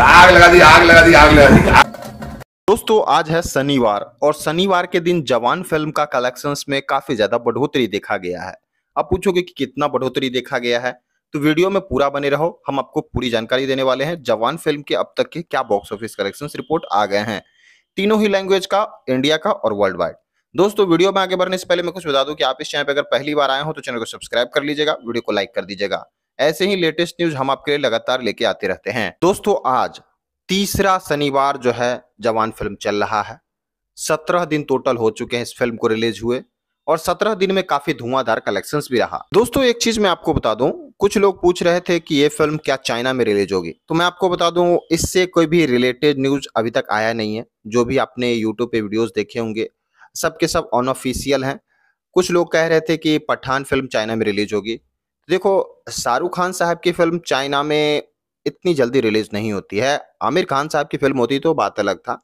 आग लगा दी आग लगा दी आग लगा दी आग... दोस्तों आज है शनिवार और शनिवार के दिन जवान फिल्म का कलेक्शंस में काफी ज्यादा बढ़ोतरी देखा गया है अब पूछोगे कि कितना बढ़ोतरी देखा गया है तो वीडियो में पूरा बने रहो हम आपको पूरी जानकारी देने वाले हैं जवान फिल्म के अब तक के क्या बॉक्स ऑफिस कलेक्शन रिपोर्ट आ गए हैं तीनों ही लैंग्वेज का इंडिया का और वर्ल्ड वाइड दोस्तों वीडियो में आगे बढ़ने से पहले मैं कुछ बता दूं कि आप इस चैनल पर अगर पहली बार आए हो तो चैनल को सब्सक्राइब कर लीजिएगा वीडियो को लाइक कर दीजिएगा ऐसे ही लेटेस्ट न्यूज हम आपके लिए लगातार लेके आते रहते हैं दोस्तों आज तीसरा शनिवार जो है जवान फिल्म चल रहा है सत्रह दिन टोटल हो चुके हैं इस फिल्म को रिलीज हुए और सत्रह दिन में काफी धुआंधार कलेक्शंस भी रहा दोस्तों एक चीज मैं आपको बता दूं कुछ लोग पूछ रहे थे कि ये फिल्म क्या चाइना में रिलीज होगी तो मैं आपको बता दूं इससे कोई भी रिलेटेड न्यूज अभी तक आया नहीं है जो भी आपने यूट्यूब पे वीडियोस देखे होंगे सबके सब अनऑफिशियल सब हैं कुछ लोग कह रहे थे कि पठान फिल्म चाइना में रिलीज होगी देखो शाहरुख खान साहब की फिल्म चाइना में इतनी जल्दी रिलीज नहीं होती है आमिर खान साहब की फिल्म होती तो बात अलग था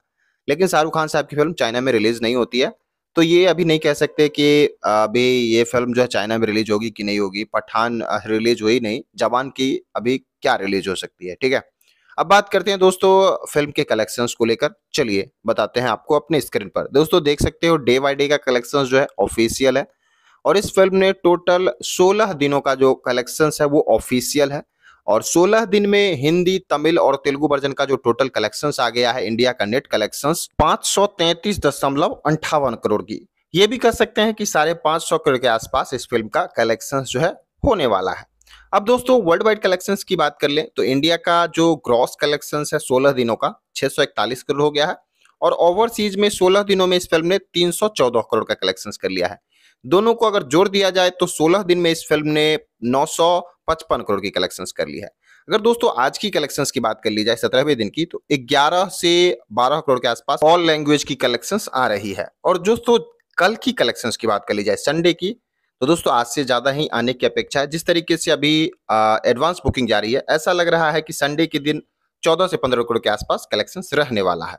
लेकिन शाहरुख खान साहब की फिल्म चाइना में रिलीज नहीं होती है तो ये अभी नहीं कह सकते कि अभी ये फिल्म जो है चाइना में रिलीज होगी कि नहीं होगी पठान रिलीज हुई नहीं जवान की अभी क्या रिलीज हो सकती है ठीक है अब बात करते हैं दोस्तों फिल्म के कलेक्शंस को लेकर चलिए बताते हैं आपको अपने स्क्रीन पर दोस्तों देख सकते हो डे बाई डे का कलेक्शंस जो है ऑफिशियल है और इस फिल्म ने टोटल 16 दिनों का जो कलेक्शन है वो ऑफिशियल है और 16 दिन में हिंदी तमिल और तेलुगु वर्जन का जो टोटल कलेक्शन आ गया है इंडिया का नेट कलेक्शन पांच सौ तैंतीस दशमलव अंठावन करोड़ की ये भी कह सकते हैं कि साढ़े पांच सौ करोड़ के आसपास इस फिल्म का कलेक्शन जो है होने वाला है अब दोस्तों वर्ल्ड वाइड कलेक्शन की बात कर लें तो इंडिया का जो ग्रॉस कलेक्शन है 16 दिनों का छह करोड़ हो गया है और ओवरसीज में 16 दिनों में इस फिल्म ने 314 करोड़ का कलेक्शन कर लिया है दोनों को अगर जोड़ दिया जाए तो 16 दिन में इस फिल्म ने 955 करोड़ की कलेक्शन कर ली है अगर दोस्तों आज की कलेक्शन की बात कर ली जाए सत्रहवें दिन की तो 11 से 12 करोड़ के आसपास ऑल लैंग्वेज की कलेक्शन आ रही है और दोस्तों कल की कलेक्शन की बात कर ली जाए संडे की तो दोस्तों आज से ज़्यादा ही आने की अपेक्षा है जिस तरीके से अभी एडवांस बुकिंग जारी है ऐसा लग रहा है कि संडे के दिन 14 से 15 करोड़ के आसपास कलेक्शन रहने वाला है